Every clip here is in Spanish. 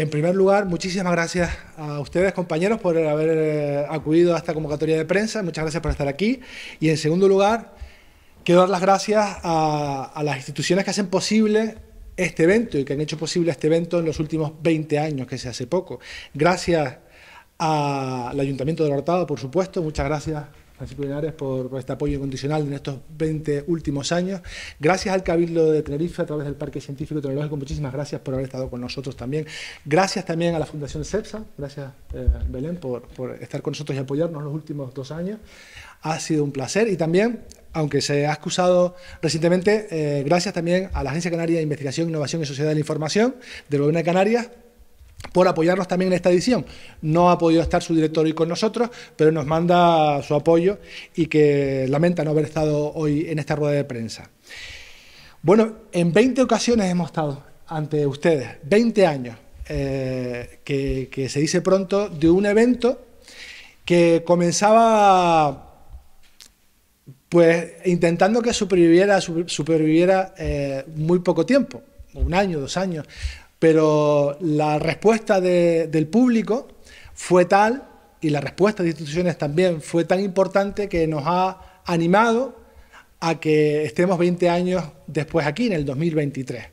En primer lugar, muchísimas gracias a ustedes, compañeros, por haber eh, acudido a esta convocatoria de prensa. Muchas gracias por estar aquí. Y en segundo lugar, quiero dar las gracias a, las instituciones que hacen posible este evento y que han hecho posible este evento en los últimos 20 años, que se hace poco. Gracias al Ayuntamiento de Hortado, por supuesto. Muchas gracias Francisco Linares, por, este apoyo incondicional en estos 20 últimos años. Gracias al Cabildo de Tenerife a través del Parque Científico y Tecnológico. Muchísimas gracias por haber estado con nosotros también. Gracias también a la Fundación CEPSA. Gracias, eh, Belén, por, por estar con nosotros y apoyarnos los últimos dos años. Ha sido un placer y también aunque se ha excusado recientemente, eh, gracias también a la Agencia Canaria de Investigación, Innovación y Sociedad de la Información del Gobierno de Canarias por apoyarnos también en esta edición. No ha podido estar su director hoy con nosotros, pero nos manda su apoyo y que lamenta no haber estado hoy en esta rueda de prensa. Bueno, en 20 ocasiones hemos estado ante ustedes, 20 años, eh, que, se dice pronto, de un evento que comenzaba pues intentando que superviviera, superviviera eh, muy poco tiempo, un año, dos años, pero la respuesta del público fue tal, y la respuesta de instituciones también fue tan importante que nos ha animado a que estemos 20 años después aquí, en el 2023.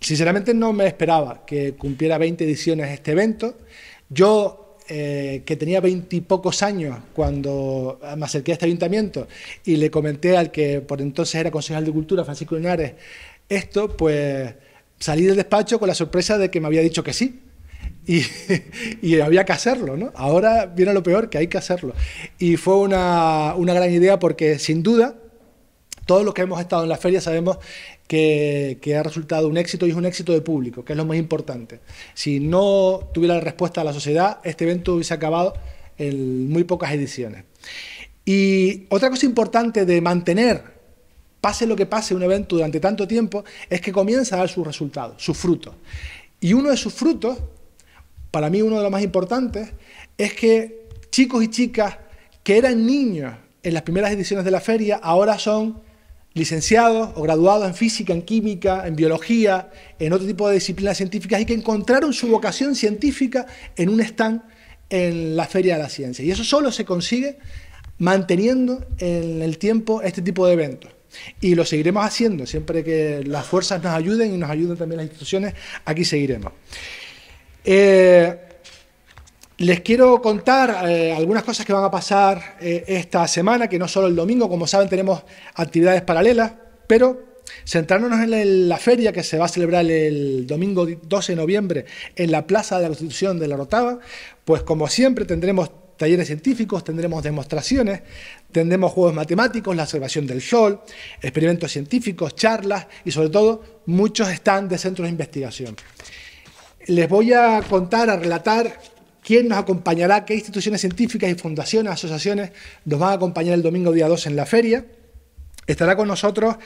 Sinceramente no me esperaba que cumpliera 20 ediciones este evento. Yo, eh, que tenía 20 y pocos años cuando me acerqué a este ayuntamiento y le comenté al que por entonces era concejal de Cultura, Francisco Linares, esto, pues salí del despacho con la sorpresa de que me había dicho que sí. Y, y, había que hacerlo, ¿no? Ahora viene lo peor, que hay que hacerlo. Y fue una, una gran idea porque sin duda, todos los que hemos estado en la feria sabemos que, ha resultado un éxito y es un éxito de público, que es lo más importante. Si no tuviera la respuesta a la sociedad, este evento hubiese acabado en muy pocas ediciones. Y otra cosa importante de mantener pase lo que pase un evento durante tanto tiempo, es que comienza a dar sus resultados, sus frutos. Y uno de sus frutos, para mí uno de los más importantes, es que chicos y chicas que eran niños en las primeras ediciones de la feria, ahora son licenciados o graduados en física, en química, en biología, en otro tipo de disciplinas científicas y que encontraron su vocación científica en un stand en la Feria de la Ciencia. Y eso solo se consigue manteniendo en el tiempo este tipo de eventos. Y lo seguiremos haciendo, siempre que las fuerzas nos ayuden y nos ayuden también las instituciones, aquí seguiremos. Eh, les quiero contar eh, algunas cosas que van a pasar eh, esta semana, que no solo el domingo, como saben tenemos actividades paralelas, pero centrándonos en la feria que se va a celebrar el domingo 12 de noviembre en la Plaza de la Constitución de la Rotava, pues como siempre tendremos talleres científicos, tendremos demostraciones, tendremos juegos matemáticos, la observación del sol, experimentos científicos, charlas y sobre todo muchos stands de centros de investigación. Les voy a contar, a relatar quién nos acompañará, qué instituciones científicas y fundaciones, asociaciones nos van a acompañar el domingo día 2 en la feria. Estará con nosotros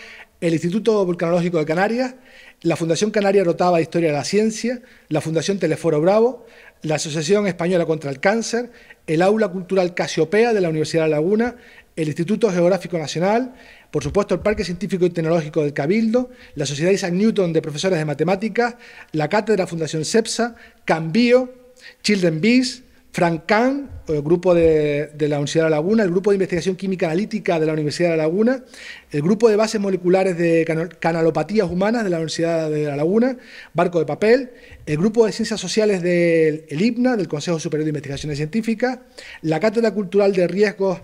el Instituto Vulcanológico de Canarias, la Fundación Canaria rotaba de Historia de la Ciencia, la Fundación Teleforo Bravo, la Asociación Española contra el Cáncer, el Aula Cultural Casiopea de la Universidad de Laguna, el Instituto Geográfico Nacional, por supuesto el Parque Científico y Tecnológico del Cabildo, la Sociedad Isaac Newton de Profesores de Matemáticas, la Cátedra Fundación CEPSA, Cambio, Children Bees, Francan, el grupo de, la Universidad de La Laguna, el grupo de investigación química analítica de la Universidad de La Laguna, el grupo de bases moleculares de canalopatías humanas de la Universidad de La Laguna, Barco de Papel, el grupo de ciencias sociales del IPNA, del Consejo Superior de Investigaciones Científicas, la Cátedra Cultural de Riesgos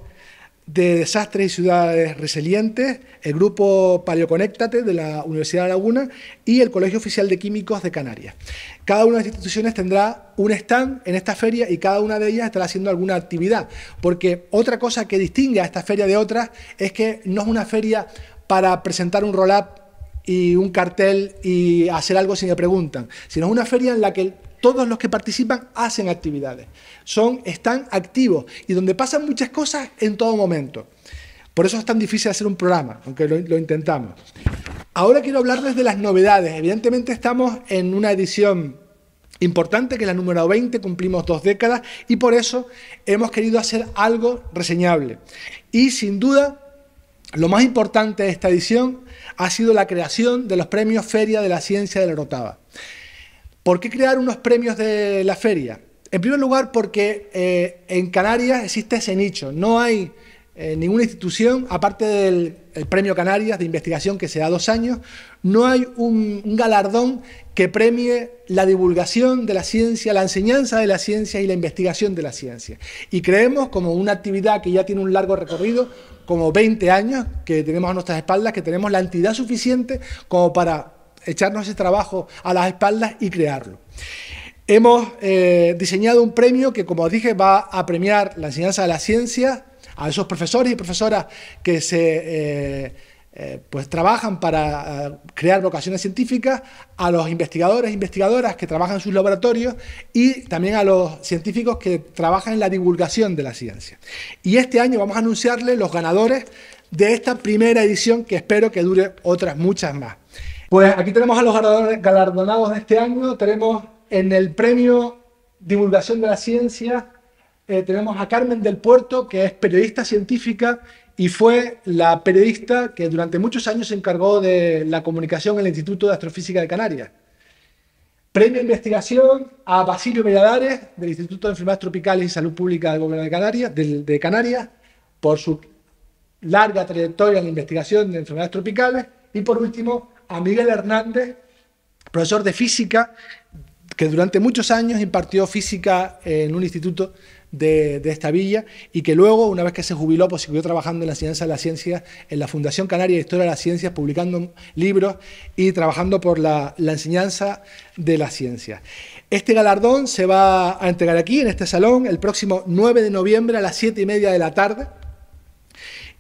de desastres y ciudades resilientes, el grupo Paleoconéctate de la Universidad de Laguna y el Colegio Oficial de Químicos de Canarias. Cada una de las instituciones tendrá un stand en esta feria y cada una de ellas estará haciendo alguna actividad, porque otra cosa que distingue a esta feria de otras es que no es una feria para presentar un roll-up y un cartel y hacer algo si me preguntan, sino es una feria en la que todos los que participan hacen actividades, son, están activos y donde pasan muchas cosas en todo momento. Por eso es tan difícil hacer un programa, aunque lo, intentamos. Ahora quiero hablarles de las novedades. Evidentemente estamos en una edición importante, que es la número 20, cumplimos dos décadas y por eso hemos querido hacer algo reseñable. Y sin duda, lo más importante de esta edición ha sido la creación de los premios Feria de la Ciencia de la Orotava. ¿Por qué crear unos premios de la feria? En primer lugar, porque eh, en Canarias existe ese nicho. No hay eh, ninguna institución, aparte del Premio Canarias de Investigación que se da dos años, no hay un, un galardón que premie la divulgación de la ciencia, la enseñanza de la ciencia y la investigación de la ciencia. Y creemos como una actividad que ya tiene un largo recorrido, como 20 años que tenemos a nuestras espaldas, que tenemos la entidad suficiente como para echarnos ese trabajo a las espaldas y crearlo. Hemos eh, diseñado un premio que, como dije, va a premiar la enseñanza de la ciencia a esos profesores y profesoras que se... Eh, eh, pues trabajan para crear vocaciones científicas, a los investigadores e investigadoras que trabajan en sus laboratorios y también a los científicos que trabajan en la divulgación de la ciencia. Y este año vamos a anunciarles los ganadores de esta primera edición que espero que dure otras muchas más. Pues aquí tenemos a los galardonados de este año. Tenemos en el premio Divulgación de la Ciencia, eh, tenemos a Carmen del Puerto, que es periodista científica y fue la periodista que durante muchos años se encargó de la comunicación en el Instituto de Astrofísica de Canarias. Premio de investigación a Basilio Mediadares, del Instituto de Enfermedades Tropicales y Salud Pública del Gobierno de Canarias, de Canarias por su larga trayectoria en la investigación de enfermedades tropicales. Y por último, a Miguel Hernández, profesor de física, que durante muchos años impartió física en un instituto de, esta villa y que luego, una vez que se jubiló, pues siguió trabajando en la enseñanza de la ciencia en la Fundación Canaria de Historia de las Ciencias, publicando libros y trabajando por la, enseñanza de la ciencia. Este galardón se va a entregar aquí, en este salón, el próximo 9 de noviembre a las 7 y media de la tarde.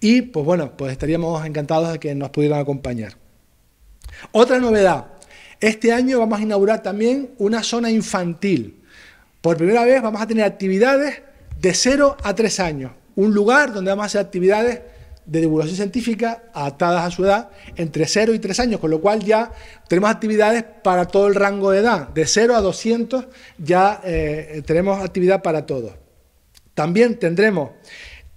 Y pues bueno, pues estaríamos encantados de que nos pudieran acompañar. Otra novedad, este año vamos a inaugurar también una zona infantil. Por primera vez vamos a tener actividades de 0 a 3 años, un lugar donde vamos a hacer actividades de divulgación científica adaptadas a su edad entre 0 y 3 años, con lo cual ya tenemos actividades para todo el rango de edad, de 0 a 200 ya eh, tenemos actividad para todos. También tendremos,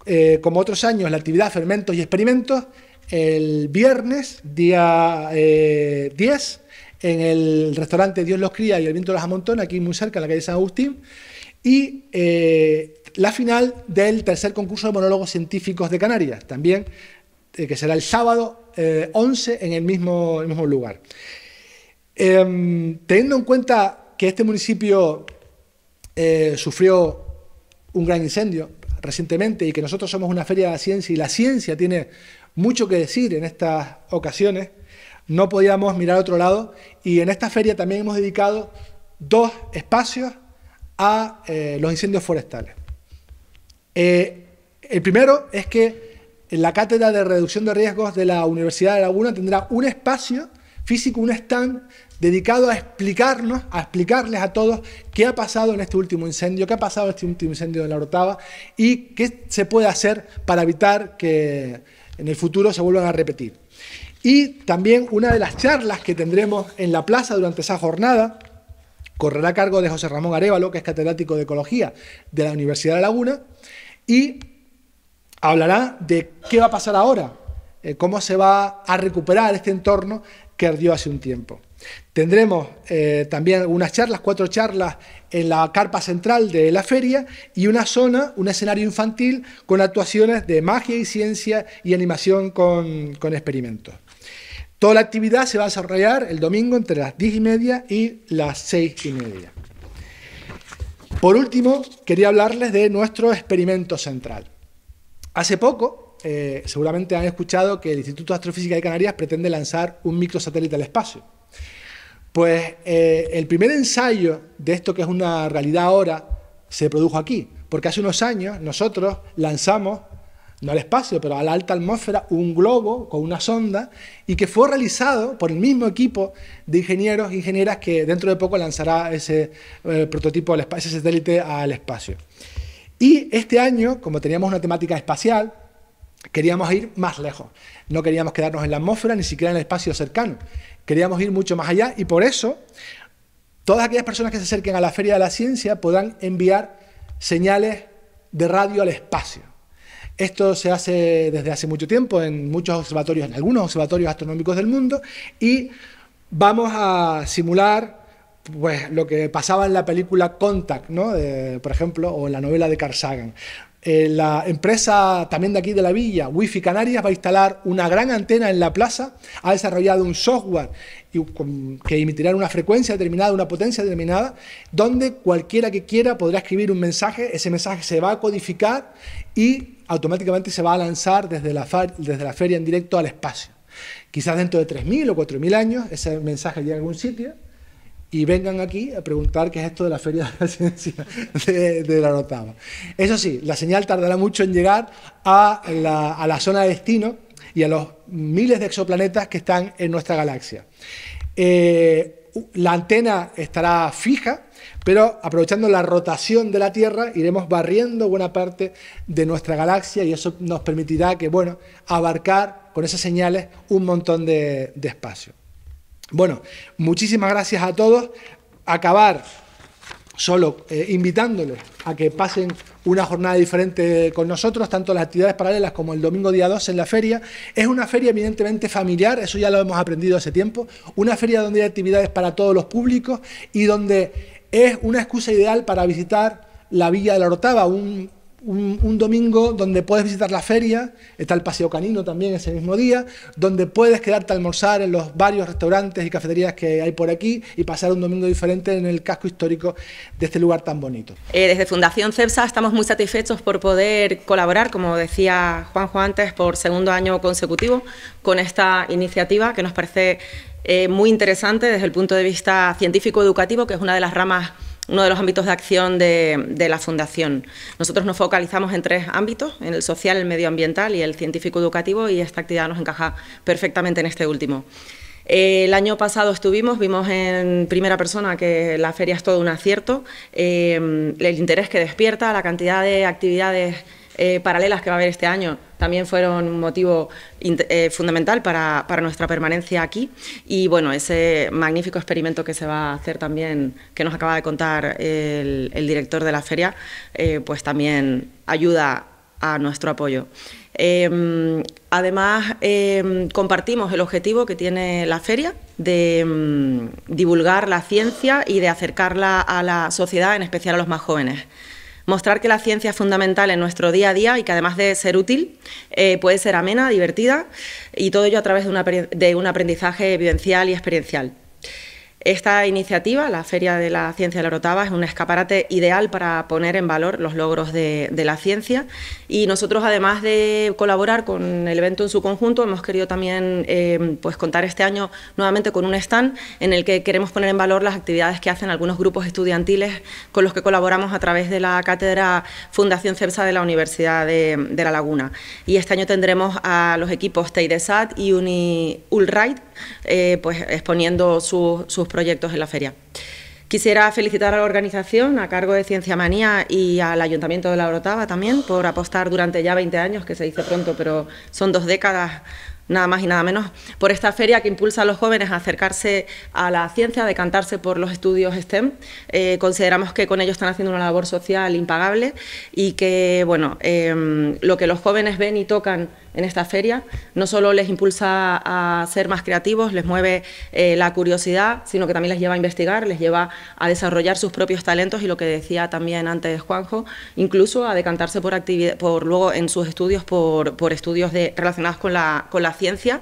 eh, como otros años, la actividad Fermentos y Experimentos, el viernes, día 10, eh, en el restaurante Dios los cría y el viento los amontona, aquí muy cerca, en la calle San Agustín, y eh, la final del tercer concurso de monólogos científicos de Canarias, también, eh, que será el sábado 11 en el mismo, el mismo lugar. Em, teniendo en cuenta que este municipio sufrió un gran incendio recientemente y que nosotros somos una feria de la ciencia y la ciencia tiene mucho que decir en estas ocasiones, no podíamos mirar a otro lado y en esta feria también hemos dedicado dos espacios a eh, los incendios forestales. Eh, el primero es que la Cátedra de Reducción de Riesgos de la Universidad de Laguna tendrá un espacio físico, un stand dedicado a explicarnos, a explicarles a todos qué ha pasado en este último incendio, qué ha pasado en este último incendio de la Orotava y qué se puede hacer para evitar que en el futuro se vuelvan a repetir. Y también una de las charlas que tendremos en la plaza durante esa jornada correrá a cargo de José Ramón Arevalo, que es catedrático de Ecología de la Universidad de Laguna, y hablará de qué va a pasar ahora, eh, cómo se va a recuperar este entorno que ardió hace un tiempo. Tendremos eh, también unas charlas, cuatro charlas en la carpa central de la feria y una zona, un escenario infantil con actuaciones de magia y ciencia y animación con, experimentos. Toda la actividad se va a desarrollar el domingo entre las diez y media y las seis y media. Por último, quería hablarles de nuestro experimento central. Hace poco, eh, seguramente han escuchado que el Instituto de Astrofísica de Canarias pretende lanzar un microsatélite al espacio. Pues eh, el primer ensayo de esto que es una realidad ahora se produjo aquí, porque hace unos años nosotros lanzamos, no al espacio, pero a la alta atmósfera, un globo con una sonda y que fue realizado por el mismo equipo de ingenieros e ingenieras que dentro de poco lanzará ese eh, prototipo, ese satélite al espacio. Y este año, como teníamos una temática espacial, Queríamos ir más lejos, no queríamos quedarnos en la atmósfera, ni siquiera en el espacio cercano, queríamos ir mucho más allá y por eso todas aquellas personas que se acerquen a la Feria de la Ciencia podrán enviar señales de radio al espacio. Esto se hace desde hace mucho tiempo en muchos observatorios, en algunos observatorios astronómicos del mundo, y vamos a simular pues, lo que pasaba en la película Contact, ¿no? por ejemplo, o en la novela de Carl Sagan. Eh, la empresa también de aquí de la villa, Wifi Canarias, va a instalar una gran antena en la plaza, ha desarrollado un software que emitirá una frecuencia determinada, una potencia determinada, donde cualquiera que quiera podrá escribir un mensaje, ese mensaje se va a codificar y automáticamente se va a lanzar desde la, desde la feria en directo al espacio. Quizás dentro de 3.000 o 4.000 años ese mensaje llegue a algún sitio y vengan aquí a preguntar qué es esto de la feria de la ciencia de, la Rotama. Eso sí, la señal tardará mucho en llegar a la, zona de destino y a los miles de exoplanetas que están en nuestra galaxia. Eh, la antena estará fija, pero aprovechando la rotación de la Tierra iremos barriendo buena parte de nuestra galaxia y eso nos permitirá que, bueno, abarcar con esas señales un montón de espacio. Bueno, muchísimas gracias a todos. Acabar solo eh, invitándoles a que pasen una jornada diferente con nosotros, tanto las actividades paralelas como el domingo día 2 en la feria. Es una feria evidentemente familiar, eso ya lo hemos aprendido hace tiempo, una feria donde hay actividades para todos los públicos y donde es una excusa ideal para visitar la Villa de la Hortava. un un, domingo donde puedes visitar la feria, está el paseo canino también ese mismo día, donde puedes quedarte a almorzar en los varios restaurantes y cafeterías que hay por aquí y pasar un domingo diferente en el casco histórico de este lugar tan bonito. Eh, desde Fundación CEPSA estamos muy satisfechos por poder colaborar, como decía Juanjo antes, por segundo año consecutivo con esta iniciativa que nos parece eh, muy interesante desde el punto de vista científico-educativo, que es una de las ramas uno de los ámbitos de acción de, la Fundación. Nosotros nos focalizamos en tres ámbitos, en el social, el medioambiental y el científico-educativo, y esta actividad nos encaja perfectamente en este último. el año pasado estuvimos, vimos en primera persona que la feria es todo un acierto, eh, el interés que despierta, la cantidad de actividades eh, paralelas que va a haber este año también fueron un motivo eh, fundamental para, nuestra permanencia aquí. Y bueno, ese magnífico experimento que se va a hacer también, que nos acaba de contar el, director de la feria, eh, pues también ayuda a nuestro apoyo. Em, además, em, compartimos el objetivo que tiene la feria de em, divulgar la ciencia y de acercarla a la sociedad, en especial a los más jóvenes. Mostrar que la ciencia es fundamental en nuestro día a día y que además de ser útil, eh, puede ser amena, divertida y todo ello a través de, de un aprendizaje vivencial y experiencial. Esta iniciativa, la Feria de la Ciencia de la Orotava, es un escaparate ideal para poner en valor los logros de, la ciencia y nosotros, además de colaborar con el evento en su conjunto, hemos querido también eh, pues contar este año nuevamente con un stand en el que queremos poner en valor las actividades que hacen algunos grupos estudiantiles con los que colaboramos a través de la Cátedra Fundación CEPSA de la Universidad de, La Laguna. Y este año tendremos a los equipos TEIDESAT y UNI eh, pues exponiendo sus, sus proyectos en la feria. Quisiera felicitar a la organización, a cargo de Ciencia Manía y al Ayuntamiento de La Orotava también, por apostar durante ya 20 años, que se dice pronto, pero son dos décadas nada más y nada menos, por esta feria que impulsa a los jóvenes a acercarse a la ciencia, a decantarse por los estudios STEM. Eh, consideramos que con ellos están haciendo una labor social impagable y que, bueno, eh, lo que los jóvenes ven y tocan en esta feria. No solo les impulsa a ser más creativos, les mueve eh, la curiosidad, sino que también les lleva a investigar, les lleva a desarrollar sus propios talentos y lo que decía también antes Juanjo, incluso a decantarse por, por luego en sus estudios por, estudios relacionados con la, con la ciencia.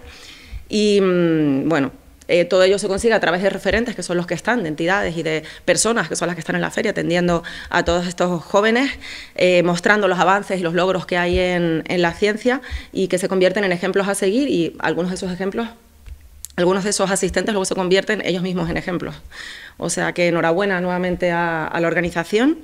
Y mm, bueno, eh, todo ello se consigue a través de referentes que son los que están, de entidades y de personas que son las que están en la feria atendiendo a todos estos jóvenes, eh, mostrando los avances y los logros que hay en, en la ciencia y que se convierten en ejemplos a seguir y algunos de esos ejemplos algunos de esos asistentes luego se convierten ellos mismos en ejemplos. O sea que enhorabuena nuevamente a, a la organización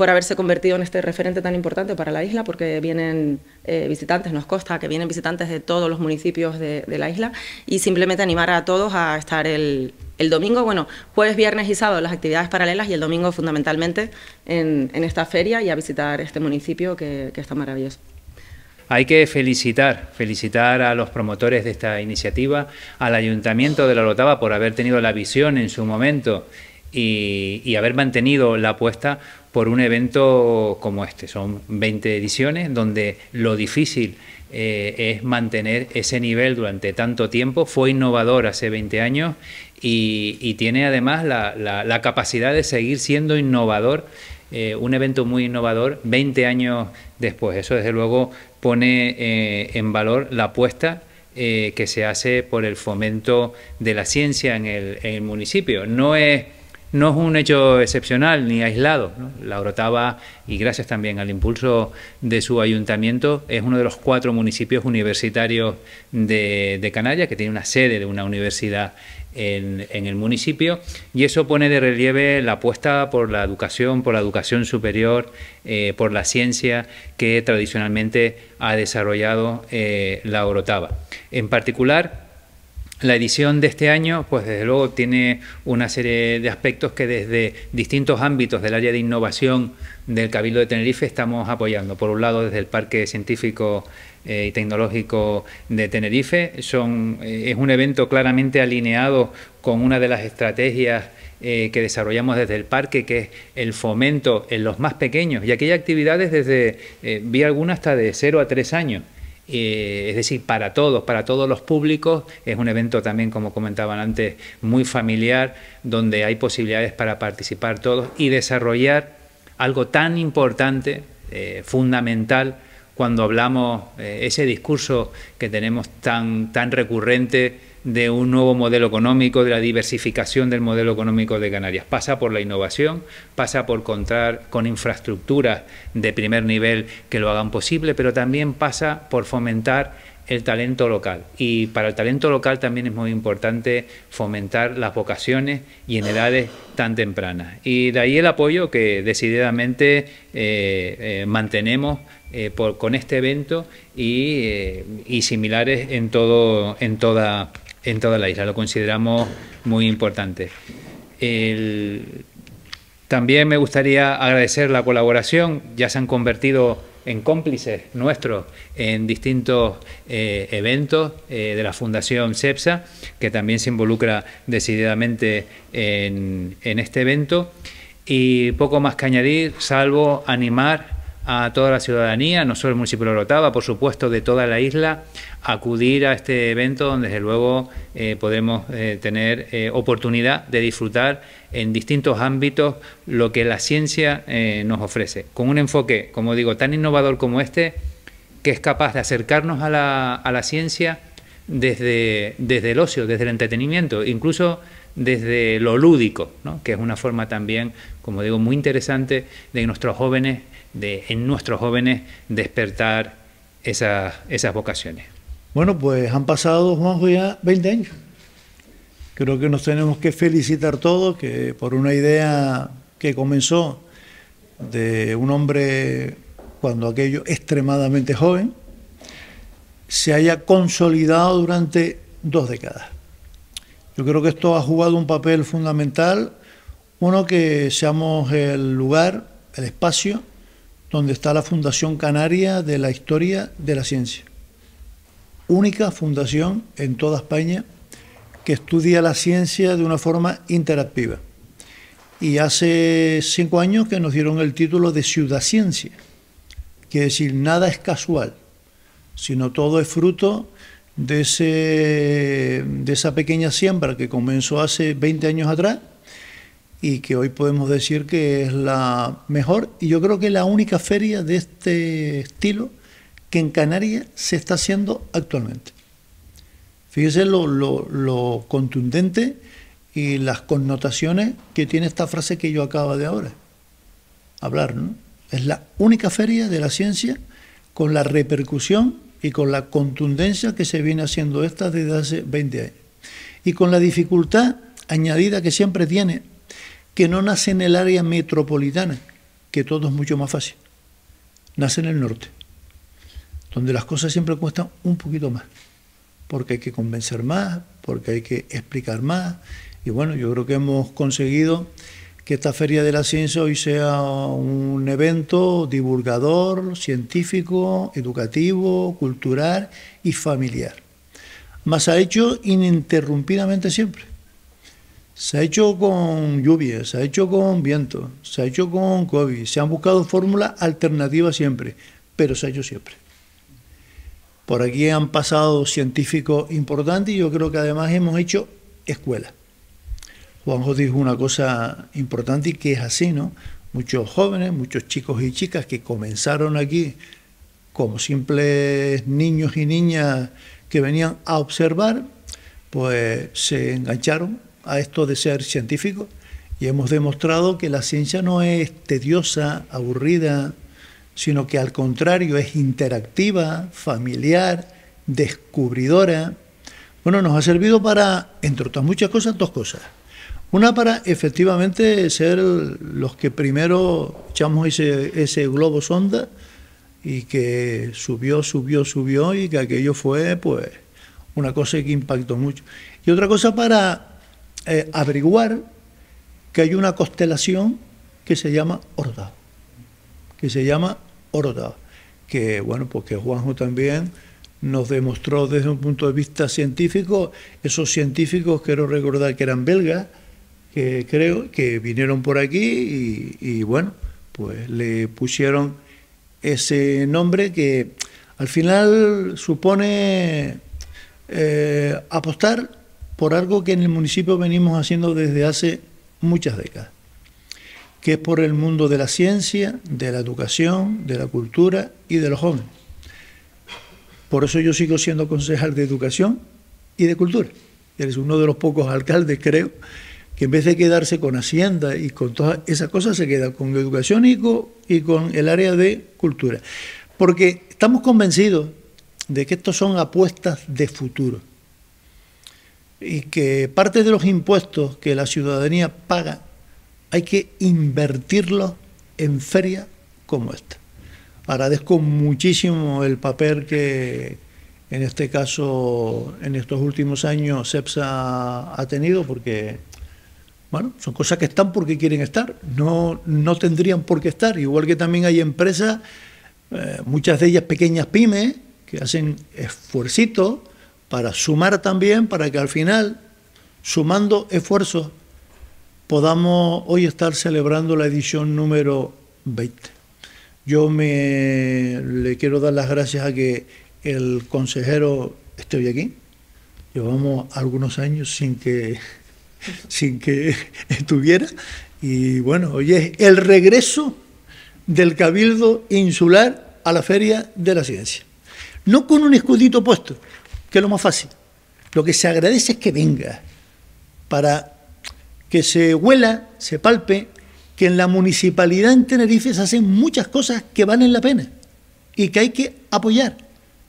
por haberse convertido en este referente tan importante para la isla, porque vienen eh, visitantes, nos consta que vienen visitantes de todos los municipios de, la isla, y simplemente animar a todos a estar el, domingo, bueno, jueves, viernes y sábado las actividades paralelas y el domingo fundamentalmente en, esta feria y a visitar este municipio que, está maravilloso. Hay que felicitar, felicitar a los promotores de esta iniciativa, al Ayuntamiento de la Lotava por haber tenido la visión en su momento y haber mantenido la apuesta por un evento como este. Son 20 ediciones donde lo difícil eh, es mantener ese nivel durante tanto tiempo. Fue innovador hace 20 años y, tiene además la, capacidad de seguir siendo innovador. Eh, un evento muy innovador 20 años después. Eso desde luego pone eh, en valor la apuesta que se hace por el fomento de la ciencia en el, en el municipio. No es no es un hecho excepcional ni aislado. La Orotava, y gracias también al impulso de su ayuntamiento, es uno de los cuatro municipios universitarios de, de Canarias, que tiene una sede de una universidad en, el municipio y eso pone de relieve la apuesta por la educación, por la educación superior, eh, por la ciencia que tradicionalmente ha desarrollado eh, la Orotava. En particular, la edición de este año, pues desde luego tiene una serie de aspectos que desde distintos ámbitos del área de innovación del Cabildo de Tenerife estamos apoyando. Por un lado, desde el Parque Científico eh, y Tecnológico de Tenerife, son, eh, es un evento claramente alineado con una de las estrategias eh, que desarrollamos desde el parque, que es el fomento en los más pequeños y aquellas actividades desde, vi alguna, hasta de 0 a tres años. Eh, es decir, para todos, para todos los públicos. Es un evento también, como comentaban antes, muy familiar, donde hay posibilidades para participar todos y desarrollar algo tan importante, eh, fundamental, cuando hablamos eh, ese discurso que tenemos tan, tan recurrente de un nuevo modelo económico, de la diversificación del modelo económico de Canarias. Pasa por la innovación, pasa por contar con infraestructuras de primer nivel que lo hagan posible, pero también pasa por fomentar el talento local. Y para el talento local también es muy importante fomentar las vocaciones y en edades tan tempranas. Y de ahí el apoyo que decididamente eh, eh, mantenemos eh, con este evento y, similares en, todo, en, toda, en toda la isla. Lo consideramos muy importante. también me gustaría agradecer la colaboración. Ya se han convertido en cómplices nuestros en distintos eh, eventos eh, de la Fundación CEPSA, que también se involucra decididamente en, en este evento. Y poco más que añadir, salvo animar a toda la ciudadanía, no solo el municipio de Orotava, por supuesto de toda la isla, acudir a este evento donde desde luego eh, podemos eh, tener eh, oportunidad de disfrutar en distintos ámbitos lo que la ciencia nos ofrece, con un enfoque, como digo, tan innovador como este, que es capaz de acercarnos a la, ciencia desde, el ocio, desde el entretenimiento, incluso desde lo lúdico, que es una forma también, como digo, muy interesante de que nuestros jóvenes de en nuestros jóvenes despertar esas, vocaciones. Bueno, pues han pasado más ya 20 años. Creo que nos tenemos que felicitar todos que por una idea que comenzó de un hombre cuando aquello extremadamente joven, se haya consolidado durante dos décadas. Yo creo que esto ha jugado un papel fundamental, uno que seamos el lugar, el espacio donde está la Fundación Canaria de la Historia de la Ciencia. Única fundación en toda España que estudia la ciencia de una forma interactiva. Y hace cinco años que nos dieron el título de Ciudad Ciencia. Quiere decir, nada es casual, sino todo es fruto de, ese, de esa pequeña siembra que comenzó hace 20 años atrás y que hoy podemos decir que es la mejor y yo creo que la única feria de este estilo que en Canarias se está haciendo actualmente. Fíjese lo, contundente y las connotaciones que tiene esta frase que yo acaba de ahora hablar. ¿no? Es la única feria de la ciencia con la repercusión y con la contundencia que se viene haciendo esta desde hace 20 años. Y con la dificultad añadida que siempre tiene que no nace en el área metropolitana, que todo es mucho más fácil. Nace en el norte, donde las cosas siempre cuestan un poquito más, porque hay que convencer más, porque hay que explicar más. Y bueno, yo creo que hemos conseguido que esta Feria de la Ciencia hoy sea un evento divulgador, científico, educativo, cultural y familiar. Más ha hecho ininterrumpidamente siempre. Se ha hecho con lluvia, se ha hecho con viento, se ha hecho con COVID, se han buscado fórmulas alternativas siempre, pero se ha hecho siempre. Por aquí han pasado científicos importantes y yo creo que además hemos hecho escuelas. Juanjo dijo una cosa importante y que es así, ¿no? Muchos jóvenes, muchos chicos y chicas que comenzaron aquí como simples niños y niñas que venían a observar, pues se engancharon a esto de ser científico y hemos demostrado que la ciencia no es tediosa, aburrida, sino que al contrario es interactiva, familiar, descubridora. Bueno, nos ha servido para, entre otras muchas cosas, dos cosas. Una para efectivamente ser los que primero echamos ese, globo sonda y que subió, subió, subió y que aquello fue pues una cosa que impactó mucho. Y otra cosa para eh, averiguar que hay una constelación que se llama Orda que se llama Orda que bueno, porque Juanjo también nos demostró desde un punto de vista científico, esos científicos, quiero recordar que eran belgas, que creo que vinieron por aquí y, bueno, pues le pusieron ese nombre que al final supone eh, apostar por algo que en el municipio venimos haciendo desde hace muchas décadas, que es por el mundo de la ciencia, de la educación, de la cultura y de los jóvenes. Por eso yo sigo siendo concejal de educación y de cultura. Es uno de los pocos alcaldes, creo, que en vez de quedarse con Hacienda y con todas esas cosas, se queda con educación y con, y con el área de cultura. Porque estamos convencidos de que estos son apuestas de futuro y que parte de los impuestos que la ciudadanía paga hay que invertirlos en ferias como esta. Agradezco muchísimo el papel que en este caso en estos últimos años CEPSA ha tenido porque bueno, son cosas que están porque quieren estar, no, tendrían por qué estar, igual que también hay empresas, eh, muchas de ellas pequeñas pymes, que hacen esfuercitos para sumar también, para que al final, sumando esfuerzos, podamos hoy estar celebrando la edición número 20. Yo me, le quiero dar las gracias a que el consejero esté hoy aquí. Llevamos algunos años sin que, sin que estuviera. Y bueno, hoy es el regreso del Cabildo Insular a la Feria de la Ciencia. No con un escudito puesto, que es lo más fácil. Lo que se agradece es que venga, para que se huela, se palpe, que en la municipalidad en Tenerife se hacen muchas cosas que valen la pena y que hay que apoyar.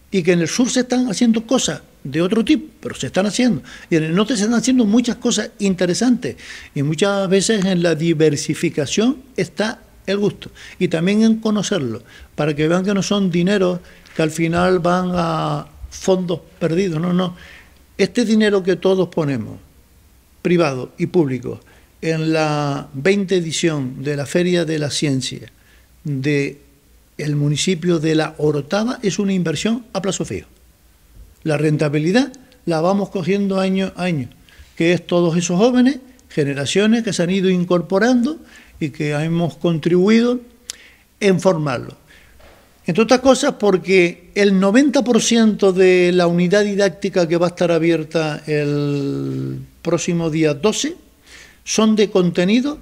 Y que en el sur se están haciendo cosas de otro tipo, pero se están haciendo. Y en el norte se están haciendo muchas cosas interesantes. Y muchas veces en la diversificación está el gusto. Y también en conocerlo, para que vean que no son dinero, que al final van a fondos perdidos, no, no. Este dinero que todos ponemos, privado y público, en la 20 edición de la Feria de la Ciencia del municipio de La Orotava es una inversión a plazo fijo. La rentabilidad la vamos cogiendo año a año, que es todos esos jóvenes, generaciones que se han ido incorporando y que hemos contribuido en formarlos. Entre otras cosas porque el 90% de la unidad didáctica que va a estar abierta el próximo día 12 son de contenido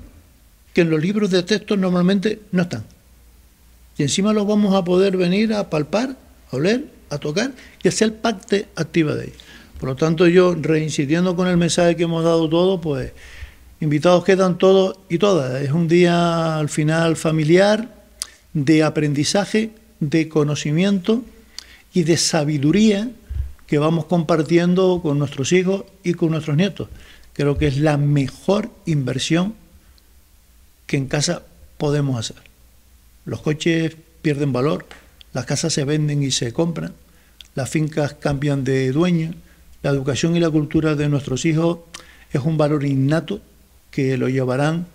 que en los libros de texto normalmente no están. Y encima los vamos a poder venir a palpar, a oler, a tocar y hacer parte activa de ellos. Por lo tanto, yo, reincidiendo con el mensaje que hemos dado todos, pues invitados quedan todos y todas. Es un día al final familiar de aprendizaje de conocimiento y de sabiduría que vamos compartiendo con nuestros hijos y con nuestros nietos. Creo que es la mejor inversión que en casa podemos hacer. Los coches pierden valor, las casas se venden y se compran, las fincas cambian de dueño, la educación y la cultura de nuestros hijos es un valor innato que lo llevarán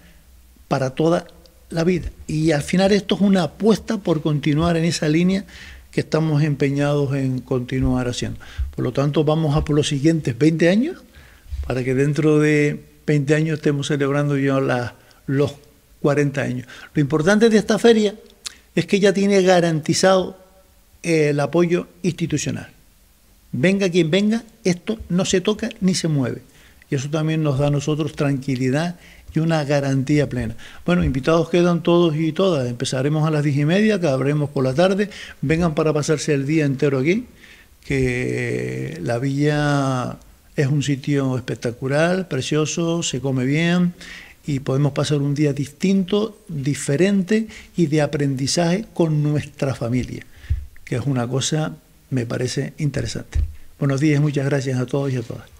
para toda la vida. Y al final esto es una apuesta por continuar en esa línea que estamos empeñados en continuar haciendo. Por lo tanto, vamos a por los siguientes 20 años, para que dentro de 20 años estemos celebrando ya los 40 años. Lo importante de esta feria es que ya tiene garantizado eh, el apoyo institucional. Venga quien venga, esto no se toca ni se mueve. Y eso también nos da a nosotros tranquilidad y una garantía plena. Bueno, invitados quedan todos y todas. Empezaremos a las diez y media, cabremos por la tarde. Vengan para pasarse el día entero aquí, que la villa es un sitio espectacular, precioso, se come bien y podemos pasar un día distinto, diferente y de aprendizaje con nuestra familia, que es una cosa, me parece, interesante. Buenos días, muchas gracias a todos y a todas.